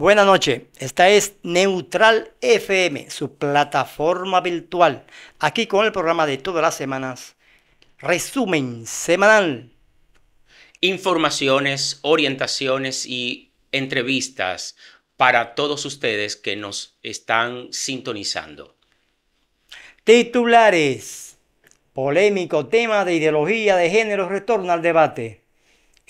Buenas noches, esta es Neutral FM, su plataforma virtual, aquí con el programa de todas las semanas. Resumen semanal. Informaciones, orientaciones y entrevistas para todos ustedes que nos están sintonizando. Titulares. Polémico tema de ideología de género retorna al debate.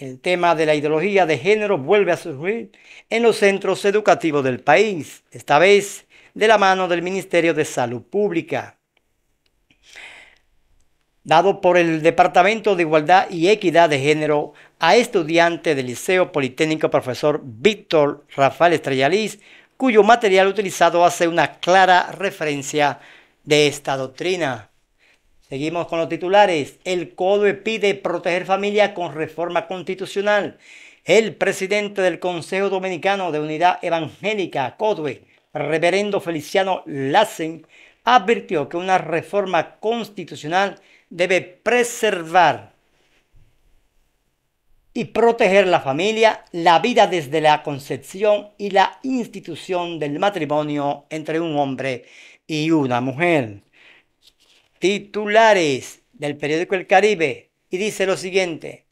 El tema de la ideología de género vuelve a surgir en los centros educativos del país, esta vez de la mano del Ministerio de Salud Pública. Dado por el Departamento de Igualdad y Equidad de Género a estudiante del Liceo Politécnico Profesor Víctor Rafael Estrellaliz, cuyo material utilizado hace una clara referencia de esta doctrina. Seguimos con los titulares. El CODE pide proteger familia con reforma constitucional. El presidente del Consejo Dominicano de Unidad Evangélica, CODE, reverendo Feliciano Lassen, advirtió que una reforma constitucional debe preservar y proteger la familia, la vida desde la concepción y la institución del matrimonio entre un hombre y una mujer titulares del periódico El Caribe y dice lo siguiente.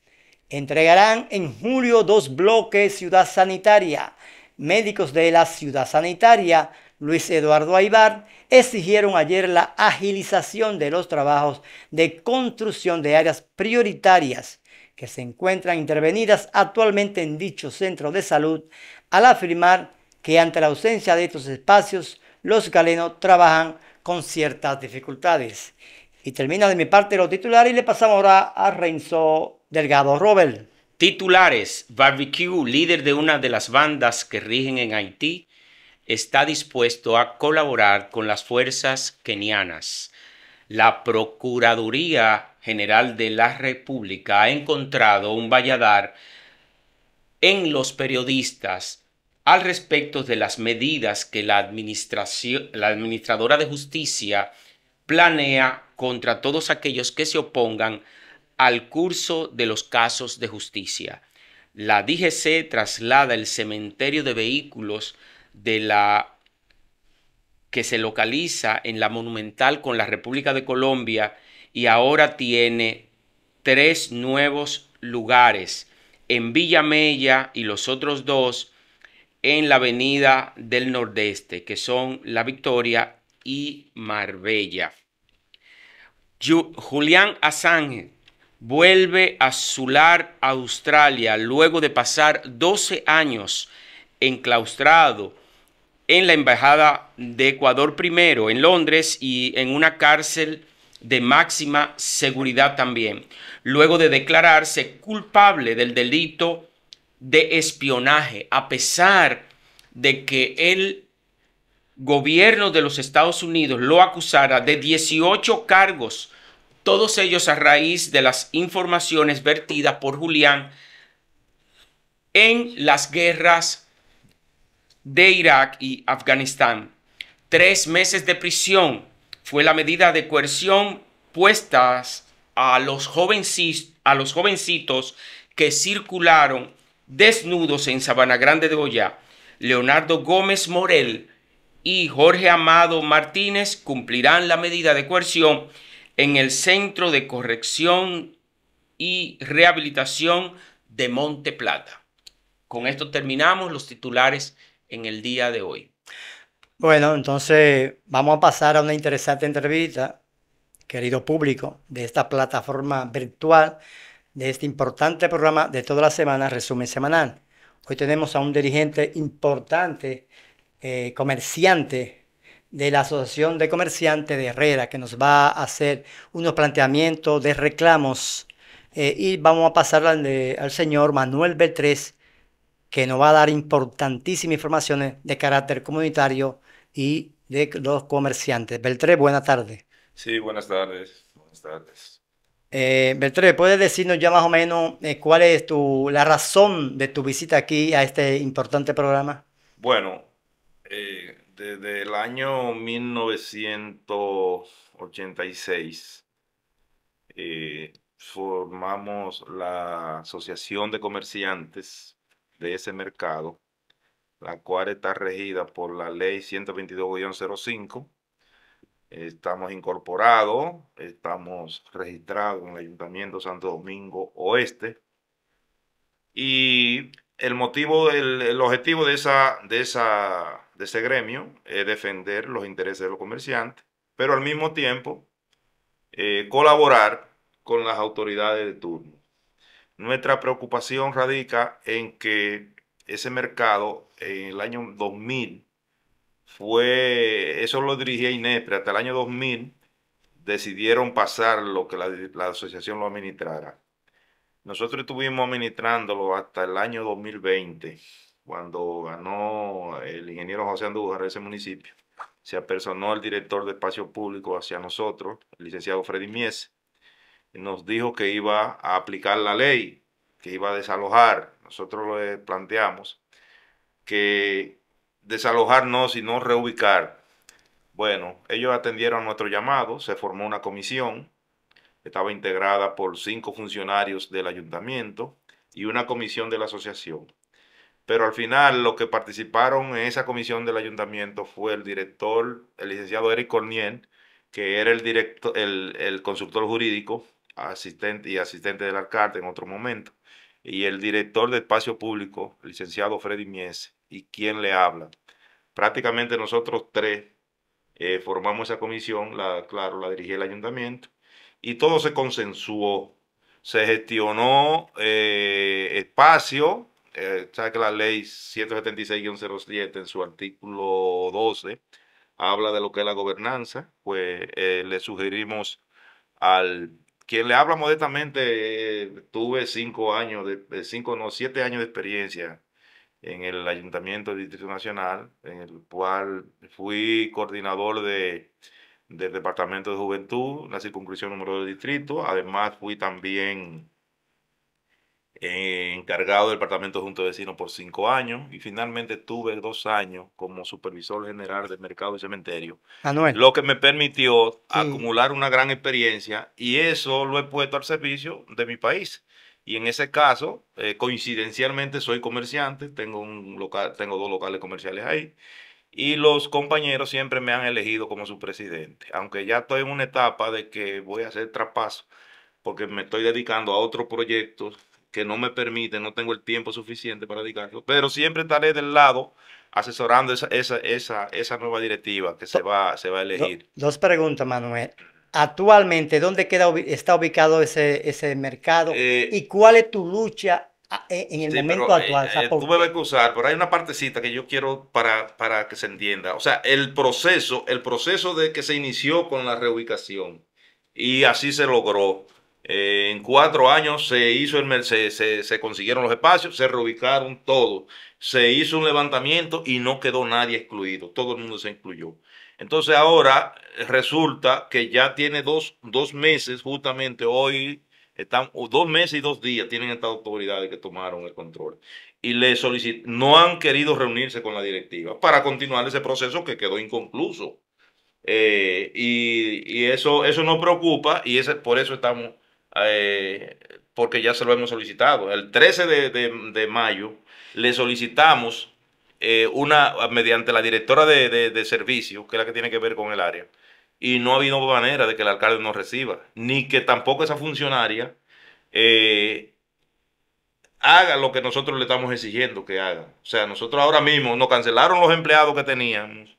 Entregarán en julio dos bloques Ciudad Sanitaria. Médicos de la Ciudad Sanitaria, Luis Eduardo Aibar, exigieron ayer la agilización de los trabajos de construcción de áreas prioritarias que se encuentran intervenidas actualmente en dicho centro de salud, al afirmar que ante la ausencia de estos espacios, los galenos trabajan con ciertas dificultades. Y termina de mi parte los titulares y le pasamos ahora a Renzo Delgado Robert. Titulares, Barbecue, líder de una de las bandas que rigen en Haití, está dispuesto a colaborar con las fuerzas kenianas. La Procuraduría General de la República ha encontrado un valladar en los periodistas al respecto de las medidas que la, administración, la administradora de justicia planea contra todos aquellos que se opongan al curso de los casos de justicia. La DGC traslada el cementerio de vehículos de la que se localiza en la Monumental con la República de Colombia y ahora tiene tres nuevos lugares en Villa Mella y los otros dos en la avenida del Nordeste, que son La Victoria y Marbella. Julián Assange vuelve a Sular, Australia, luego de pasar 12 años enclaustrado en la Embajada de Ecuador primero en Londres y en una cárcel de máxima seguridad también, luego de declararse culpable del delito de espionaje, a pesar de que el gobierno de los Estados Unidos lo acusara de 18 cargos, todos ellos a raíz de las informaciones vertidas por Julián en las guerras de Irak y Afganistán. Tres meses de prisión fue la medida de coerción puestas a los, a los jovencitos que circularon desnudos en Sabana Grande de Boyá, Leonardo Gómez Morel y Jorge Amado Martínez cumplirán la medida de coerción en el Centro de Corrección y Rehabilitación de Monte Plata. Con esto terminamos los titulares en el día de hoy. Bueno, entonces vamos a pasar a una interesante entrevista, querido público, de esta plataforma virtual de este importante programa de toda la semana, Resumen Semanal. Hoy tenemos a un dirigente importante, eh, comerciante de la Asociación de Comerciantes de Herrera, que nos va a hacer unos planteamientos de reclamos. Eh, y vamos a pasar al, señor Manuel Beltrés, que nos va a dar importantísimas informaciones de carácter comunitario y de los comerciantes. Beltrés, buenas tardes. Sí, buenas tardes. Buenas tardes. Eh, ¿puedes decirnos ya más o menos eh, cuál es la razón de tu visita aquí a este importante programa? Bueno, eh, desde el año 1986 eh, formamos la Asociación de Comerciantes de ese mercado, la cual está regida por la Ley 122-05 Estamos incorporados, estamos registrados en el Ayuntamiento Santo Domingo Oeste. Y el motivo, el, objetivo de, esa, de, esa, de ese gremio es defender los intereses de los comerciantes, pero al mismo tiempo eh, colaborar con las autoridades de turno. Nuestra preocupación radica en que ese mercado en el año 2000 fue, eso lo dirigía Inés, pero hasta el año 2000 decidieron pasar lo que la, asociación lo administrara. Nosotros estuvimos administrándolo hasta el año 2020, cuando ganó el ingeniero José Andújar ese municipio. Se apersonó el director de espacio público hacia nosotros, el licenciado Freddy Mies, nos dijo que iba a aplicar la ley, que iba a desalojar. Nosotros le planteamos que Desalojarnos y no, reubicar. Bueno, ellos atendieron a nuestro llamado, se formó una comisión, estaba integrada por cinco funcionarios del ayuntamiento y una comisión de la asociación. Pero al final lo que participaron en esa comisión del ayuntamiento fue el director, el licenciado Eric Corniel, que era el, director, el, consultor jurídico asistente y asistente del alcalde en otro momento, y el director de espacio público, el licenciado Freddy Mies y quién le habla. Prácticamente nosotros tres eh, formamos esa comisión, la, claro, la dirigía el ayuntamiento, y todo se consensuó, se gestionó eh, espacio, eh, que la ley 176-07 en su artículo 12 habla de lo que es la gobernanza, pues eh, le sugerimos al quien le habla modestamente, tuve cinco años, de, cinco, no, siete años de experiencia en el Ayuntamiento del Distrito Nacional, en el cual fui coordinador de, del Departamento de Juventud, la circunscripción número 2 del distrito. Además, fui también eh, encargado del Departamento de Junto de Vecinos por cinco años y finalmente tuve dos años como supervisor general del mercado y cementerio, lo que me permitió acumular una gran experiencia y eso lo he puesto al servicio de mi país. Y en ese caso, eh, coincidencialmente soy comerciante, tengo, un local, tengo dos locales comerciales ahí. Y los compañeros siempre me han elegido como su presidente, aunque ya estoy en una etapa de que voy a hacer traspaso, porque me estoy dedicando a otros proyectos que no me permiten, no tengo el tiempo suficiente para dedicarlo, pero siempre estaré del lado asesorando esa, esa, esa nueva directiva que se va, se va a elegir. Dos preguntas, Manuel actualmente, ¿dónde queda, está ubicado ese, ese mercado? Eh, ¿Y cuál es tu lucha e, en el momento actual? Eh, eh, tú me vas a pero hay una partecita que yo quiero para, que se entienda. O sea, el proceso, el proceso de que se inició con la reubicación y así se logró. en cuatro años se hizo el se, se, consiguieron los espacios, se reubicaron todos. Se hizo un levantamiento y no quedó nadie excluido. Todo el mundo se incluyó. Entonces ahora eh, resulta que ya tiene dos, dos meses, justamente hoy, están dos meses y dos días tienen estas autoridades que tomaron el control. Y le no han querido reunirse con la directiva para continuar ese proceso que quedó inconcluso. Eh, y, eso, eso nos preocupa y ese, por eso estamos, eh, porque ya se lo hemos solicitado. El 13 de mayo le solicitamos eh, una mediante la directora de, de, que es la que tiene que ver con el área, y no ha habido manera de que el alcalde nos reciba, ni que tampoco esa funcionaria eh, haga lo que nosotros le estamos exigiendo que haga. O sea, nosotros ahora mismo nos cancelaron los empleados que teníamos,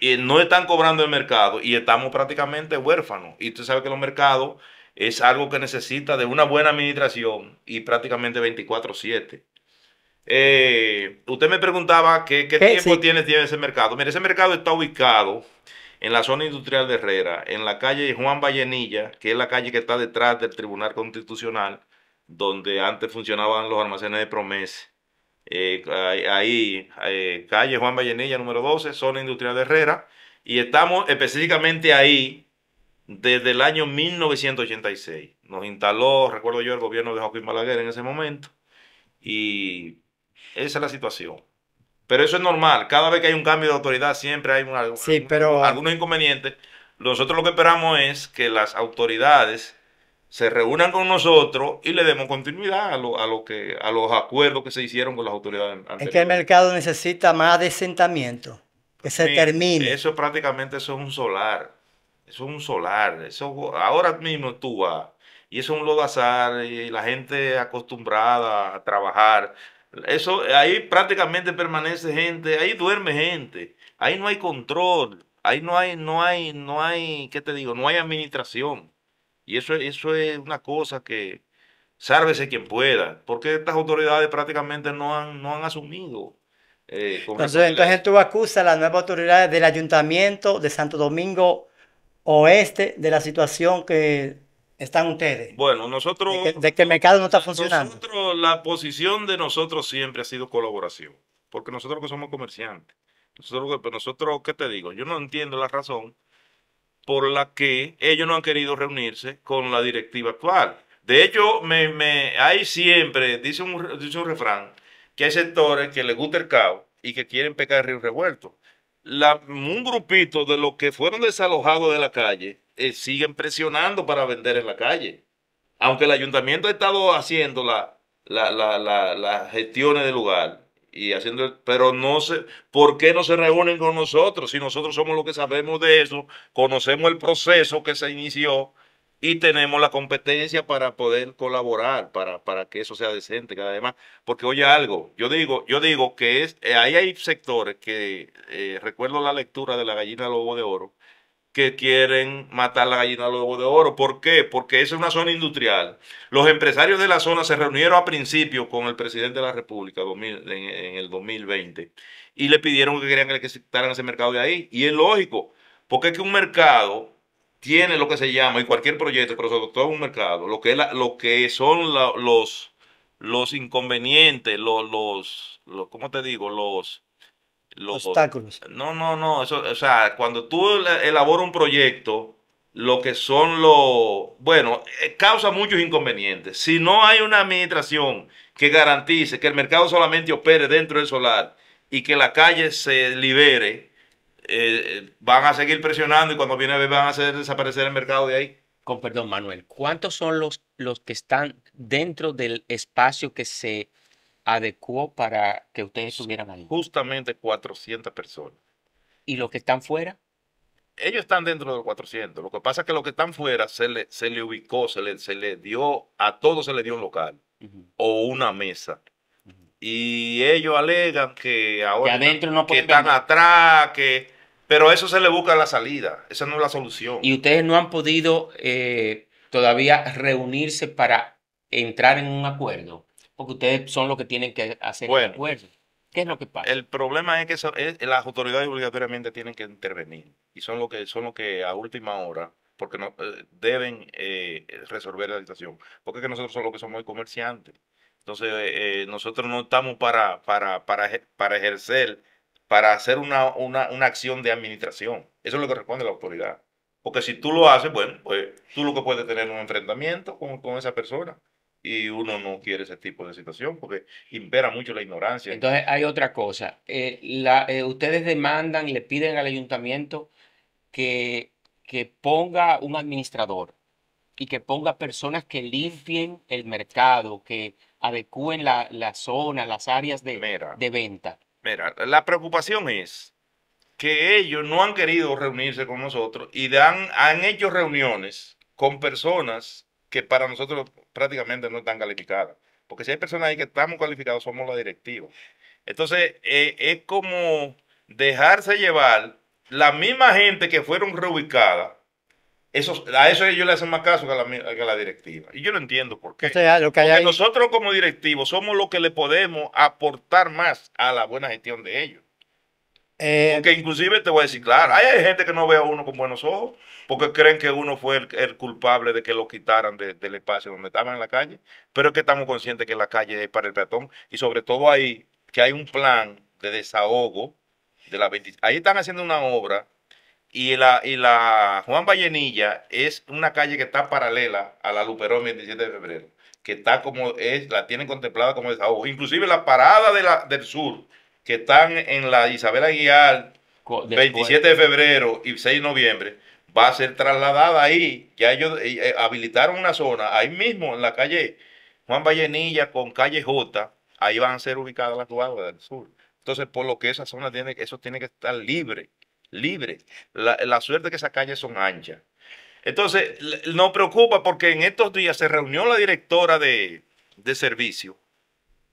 y no están cobrando el mercado y estamos prácticamente huérfanos. Y usted sabe que los mercados es algo que necesita de una buena administración y prácticamente 24/7. Eh, usted me preguntaba qué eh, tiempo tiene, ese mercado. Mire, ese mercado está ubicado en la zona industrial de Herrera, en la calle Juan Vallenilla, que es la calle que está detrás del Tribunal Constitucional, donde antes funcionaban los almacenes de Promes. Eh, ahí, calle Juan Vallenilla número 12, zona industrial de Herrera, y estamos específicamente ahí desde el año 1986. Nos instaló, recuerdo yo, el gobierno de Joaquín Balaguer en ese momento, y esa es la situación. Pero eso es normal. Cada vez que hay un cambio de autoridad siempre hay pero... Ah, algunos inconvenientes. Nosotros lo que esperamos es que las autoridades se reúnan con nosotros y le demos continuidad a, lo, que, a los acuerdos que se hicieron con las autoridades Es que el mercado necesita más desentamiento, que se termine. Eso prácticamente es un solar. Eso es un solar. Eso, ahora mismo tú vas. Y eso es un lodazar y la gente acostumbrada a trabajar eso, ahí prácticamente permanece gente, ahí duerme gente, ahí no hay control, ahí no hay, no hay, no hay, ¿qué te digo? No hay administración. Y eso, eso es una cosa que, sárvese quien pueda, porque estas autoridades prácticamente no han, no han asumido. Eh, entonces, entonces tú acusas a las nuevas autoridades del ayuntamiento de Santo Domingo Oeste de la situación que están ustedes? Bueno, nosotros... De que, el mercado no está funcionando. Nosotros, la posición de nosotros siempre ha sido colaboración, porque nosotros que somos comerciantes. Nosotros, pues, nosotros, ¿qué te digo? Yo no entiendo la razón por la que ellos no han querido reunirse con la directiva actual. De hecho, me, me, hay siempre, dice un, dice un refrán, que hay sectores que les gusta el caos y que quieren pecar el río revuelto. un grupito de los que fueron desalojados de la calle eh, siguen presionando para vender en la calle. Aunque el ayuntamiento ha estado haciendo las la, la, la, gestiones del lugar, y haciendo, pero no sé, ¿por qué no se reúnen con nosotros? Si nosotros somos los que sabemos de eso, conocemos el proceso que se inició y tenemos la competencia para poder colaborar, para, para que eso sea decente, además, porque oye algo, yo digo, yo digo que es, eh, hay sectores que, eh, recuerdo la lectura de la gallina lobo de oro, que quieren matar la gallina luego de oro. ¿Por qué? Porque esa es una zona industrial. Los empresarios de la zona se reunieron a principio con el presidente de la República en, el 2020 y le pidieron que querían que se quitaran ese mercado de ahí. Y es lógico, porque es que un mercado tiene lo que se llama, y cualquier proyecto, pero sobre todo un mercado, lo que, lo que son los, los inconvenientes, los, los, los, ¿cómo te digo? Los los obstáculos. No, no, no. Eso, o sea, cuando tú elaboras un proyecto, lo que son los... Bueno, eh, causa muchos inconvenientes. Si no hay una administración que garantice que el mercado solamente opere dentro del solar y que la calle se libere, eh, van a seguir presionando y cuando viene van a hacer desaparecer el mercado de ahí. Con perdón, Manuel, ¿cuántos son los, los que están dentro del espacio que se adecuó para que ustedes estuvieran ahí? Justamente 400 personas. ¿Y los que están fuera? Ellos están dentro de los 400. Lo que pasa es que los que están fuera se le, se le ubicó, se le, se le dio, a todos se le dio un local o una mesa. Y ellos alegan que ahora que no que están atrás, que... Pero eso se le busca la salida, esa no es la solución. Y ustedes no han podido eh, todavía reunirse para entrar en un acuerdo porque ustedes son los que tienen que hacer bueno, el ¿Qué es lo que pasa? El problema es que las autoridades obligatoriamente tienen que intervenir y son los que, son los que a última hora porque no, eh, deben eh, resolver la situación. Porque nosotros somos los que somos comerciantes. Entonces, eh, nosotros no estamos para, para, para, ejercer, para hacer una, acción de administración. Eso es lo que responde la autoridad. Porque si tú lo haces, bueno, pues tú lo que puedes tener un enfrentamiento con, con esa persona y uno no quiere ese tipo de situación porque impera mucho la ignorancia. Entonces hay otra cosa. Eh, eh, ustedes demandan, y le piden al ayuntamiento que, que ponga un administrador y que ponga personas que limpien el mercado, que adecúen la, la zona, las áreas de, de venta. Mira, la preocupación es que ellos no han querido reunirse con nosotros y dan, han hecho reuniones con personas que para nosotros prácticamente no están calificadas. Porque si hay personas ahí que estamos calificados, somos la directiva. Entonces, eh, es como dejarse llevar la misma gente que fueron reubicadas. Eso, a eso ellos le hacen más caso que a la, directiva. Y yo no entiendo por qué. Ah, Porque nosotros como directivos somos los que le podemos aportar más a la buena gestión de ellos porque eh, inclusive te voy a decir, claro, hay gente que no ve a uno con buenos ojos porque creen que uno fue el, culpable de que lo quitaran del espacio donde estaban en la calle, pero es que estamos conscientes que la calle es para el peatón y sobre todo ahí que hay un plan de desahogo de la Ahí están haciendo una obra y la, y la Juan Vallenilla es una calle que está paralela a la Luperón 27 de febrero, que está como es, la tienen contemplada como desahogo, inclusive la parada del sur que están en la Isabel Aguilar, 27 de febrero y 6 de noviembre, va a ser trasladada ahí. Ya ellos eh, eh, habilitaron una zona, ahí mismo en la calle Juan Vallenilla con calle J, ahí van a ser ubicadas las guardas del sur. Entonces, por lo que esa zona tiene, eso tiene que estar libre, libre. La, la suerte que esas calles son anchas. Entonces, no preocupa porque en estos días se reunió la directora de, de servicio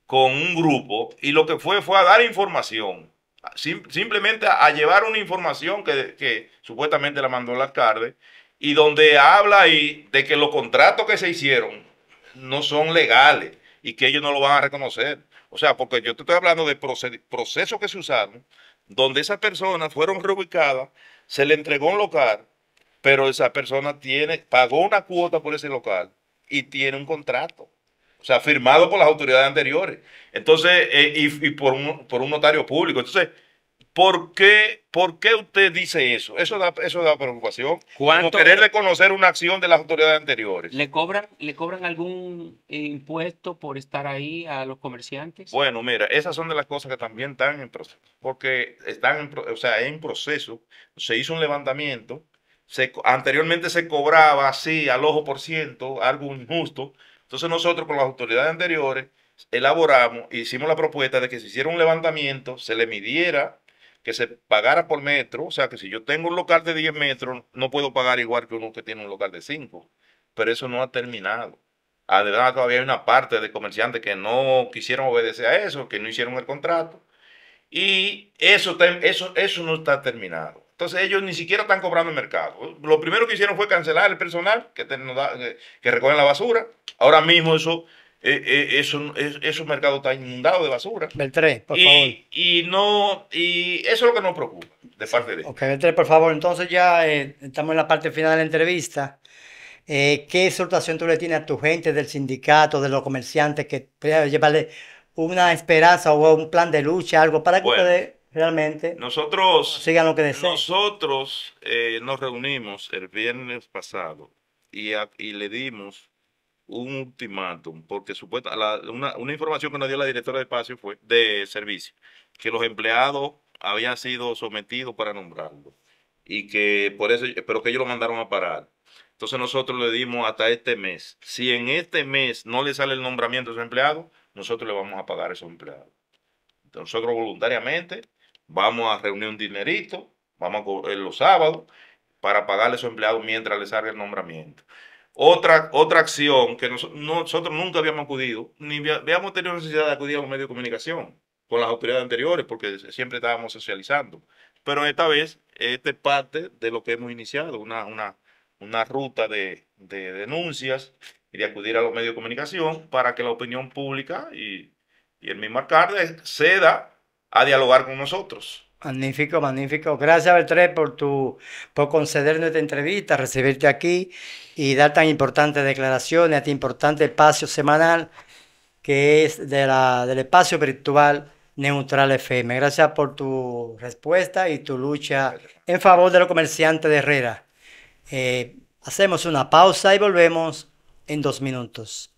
con un grupo y lo que fue fue a dar información, simplemente a, llevar una información que, supuestamente la mandó la alcalde y donde habla ahí de que los contratos que se hicieron no son legales y que ellos no lo van a reconocer. O sea, porque yo te estoy hablando de procesos que se usaron, donde esas personas fueron reubicadas, se le entregó un local, pero esa persona tiene, pagó una cuota por ese local y tiene un contrato. O sea, firmado por las autoridades anteriores. Entonces, eh, y, por, un, notario público. Entonces, ¿por qué, por qué usted dice eso? Eso da, eso preocupación. ¿Cuánto querer reconocer una acción de las autoridades anteriores. ¿Le cobran, ¿Le cobran algún eh, impuesto por estar ahí a los comerciantes? Bueno, mira, esas son de las cosas que también están en proceso. Porque están en, sea, en proceso. Se hizo un levantamiento. anteriormente se cobraba así al ojo por ciento, algo injusto entonces nosotros con las autoridades anteriores elaboramos e hicimos la propuesta de que se hiciera un levantamiento, se le midiera, que se pagara por metro. O sea, que si yo tengo un local de 10 metros, no puedo pagar igual que uno que tiene un local de 5. Pero eso no ha terminado. Además, todavía hay una parte de comerciantes que no quisieron obedecer a eso, que no hicieron el contrato. Y eso, eso, eso no está terminado. Entonces ellos ni siquiera están cobrando el mercado. Lo primero que hicieron fue cancelar el personal que, eh, recogen la basura. Ahora mismo eso, eh, eh, eso, esos mercados están inundados de basura. Beltré, por favor. Y, no, y eso es lo que nos preocupa de parte de ellos. Ok, Beltré, por favor. Entonces ya estamos en la parte final de la entrevista. ¿Qué exhortación tú le tienes a tu gente del sindicato, de los comerciantes, que pueda llevarle una esperanza o un plan de lucha, algo para que ustedes realmente nosotros sigan lo que Nosotros eh, nos reunimos el viernes pasado y, le dimos un ultimátum, porque supuesta, una, información que nos dio la directora de espacio fue de servicio, que los empleados habían sido sometidos para nombrarlo y que por eso, pero que ellos lo mandaron a parar. Entonces nosotros le dimos hasta este mes. Si en este mes no le sale el nombramiento a esos empleados, nosotros le vamos a pagar a esos empleados. nosotros voluntariamente vamos a reunir un dinerito, vamos eh, los sábados para pagarle a su empleado mientras les salga el nombramiento. Otra, otra acción que nosotros nunca habíamos acudido, ni habíamos tenido necesidad de acudir a los medios de comunicación con las autoridades anteriores, porque siempre estábamos socializando. Pero esta vez, esta es parte de lo que hemos iniciado, una, ruta de, denuncias y de acudir a los medios de comunicación para que la opinión pública y, y el mismo alcalde ceda a dialogar con nosotros. Magnífico, magnífico. Gracias, Beltré, por, tu, por concedernos esta entrevista, recibirte aquí y dar tan importantes declaraciones, este importante espacio semanal que es de la, del espacio virtual Neutral FM. Gracias por tu respuesta y tu lucha en favor de los comerciantes de Herrera. Eh, hacemos una pausa y volvemos en dos minutos.